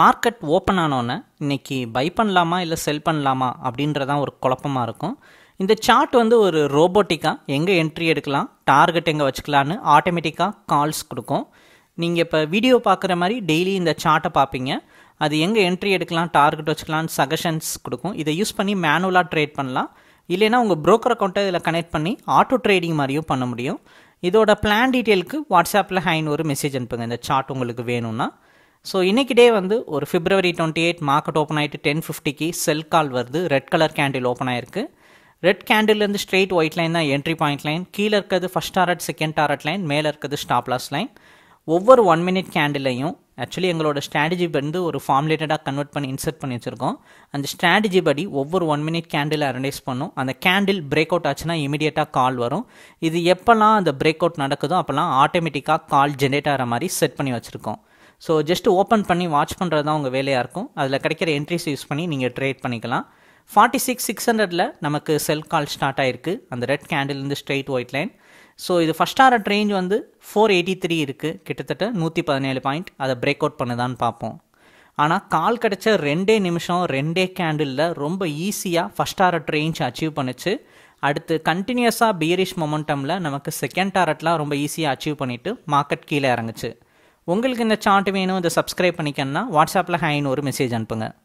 market open ஆனோன்னே இன்றைக்கி by பண்ணலாமா இல்லை செல் பண்ணலாமா அப்படின்றதான் ஒரு குழப்பமாக இருக்கும் இந்த சார்ட் வந்து ஒரு ரோபோட்டிக்காக எங்கே என்ட்ரி எடுக்கலாம் டார்கெட் எங்கே வச்சுக்கலான்னு ஆட்டோமேட்டிக்காக கால்ஸ் கொடுக்கும் நீங்கள் இப்போ வீடியோ பார்க்குற மாதிரி டெய்லி இந்த சார்ட்டை பார்ப்பீங்க அது எங்கே என்ட்ரி எடுக்கலாம் டார்கெட் வச்சுக்கலான்னு சஜஷன்ஸ் கொடுக்கும் இதை யூஸ் பண்ணி மேனுவலாக ட்ரேட் பண்ணலாம் இல்லைனா உங்கள் ப்ரோக்கர் அக்கௌண்ட்டை இதில் கனெக்ட் பண்ணி ஆட்டோ ட்ரேடிங் மாதிரியும் பண்ண முடியும் இதோட பிளான் டீட்டெயிலுக்கு வாட்ஸ்அப்பில் ஹைன் ஒரு மெசேஜ் அனுப்புங்க இந்த சார்ட் உங்களுக்கு வேணும்னா ஸோ இன்றைக்கி டே வந்து ஒரு February twenty eight market open ஆகிட்டு டென் ஃபிஃப்டிக்கு செல் கால் வருது ரெட் கலர் கேண்டில் ஓப்பன் ஆயிருக்கு ரெட் கேண்டில்லேருந்து ஸ்ட்ரெயிட் ஒயிட் லைன் தான் என்ட்ரி பாயிண்ட் லைன் கீழே இருக்கிறது first target second target line மேலே இருக்கிறது ஸ்டாப்லாஸ் லைன் ஒவ்வொரு ஒன் மினிட் கேண்டிலையும் ஆக்சுவலி எங்களோட ஸ்ட்ராட்டஜி வந்து ஒரு ஃபார்முலேட்டடாக கன்வெர்ட் பண்ணி இன்சர்ட் பண்ணி வச்சுருக்கோம் அந்த ஸ்ட்ராட்டஜி படி ஒவ்வொரு ஒன் மினிட் கேண்டில் அரனைஸ் பண்ணும் அந்த கேண்டில் பிரேக் அவுட் ஆச்சுன்னா இமீடியட்டாக கால் வரும் இது எப்போல்லாம் அந்த பிரேக் அவுட் நடக்குதோ அப்போல்லாம் ஆட்டோமேட்டிக்காக கால் ஜென்ரேட் ஆகிற மாதிரி செட் பண்ணி வச்சுருக்கோம் ஸோ ஜஸ்ட் ஓப்பன் பண்ணி வாட்ச் பண்ணுறது தான் உங்கள் வேலையாக இருக்கும் அதில் கிடைக்கிற என்ட்ரிஸ் யூஸ் பண்ணி நீங்கள் ட்ரேட் பண்ணிக்கலாம் ஃபார்ட்டி சிக்ஸ் சிக்ஸ் ஹண்ட்ரடில் நமக்கு செல் கால் ஸ்டார்ட் ஆகிருக்கு அந்த ரெட் கேண்டில்ருந்து ஸ்ட்ரெயிட் ஒயிட் லைன் ஸோ இது ஃபஸ்ட் ஆர்ட் ரேஞ்ச் வந்து ஃபோர் எயிட்டி த்ரீ இருக்குது கிட்டத்தட்ட நூற்றி பதினேழு பாயிண்ட் அதை பிரேக் அவுட் பண்ணுதான்னு பார்ப்போம் ஆனால் கால் கிடச்ச ரெண்டே நிமிஷம் ரெண்டே கேண்டிலில் ரொம்ப ஈஸியாக ஃபஸ்ட் ஆர்ட் ரேஞ்ச் அச்சீவ் பண்ணிச்சு அடுத்து கண்டினியூஸாக பீரிஷ் மொமெண்டமில் நமக்கு செகண்ட் டாரட்லாம் ரொம்ப ஈஸியாக அச்சீவ் பண்ணிவிட்டு மார்க்கெட் கீழே இறங்குச்சு உங்களுக்கு இந்த சார்ட் வேணும் இதை சப்ஸ்கிரைப் பண்ணிக்கணும்னா வாட்ஸ்அப்பில் ஹைன்னு ஒரு மெசேஜ் அனுப்புங்க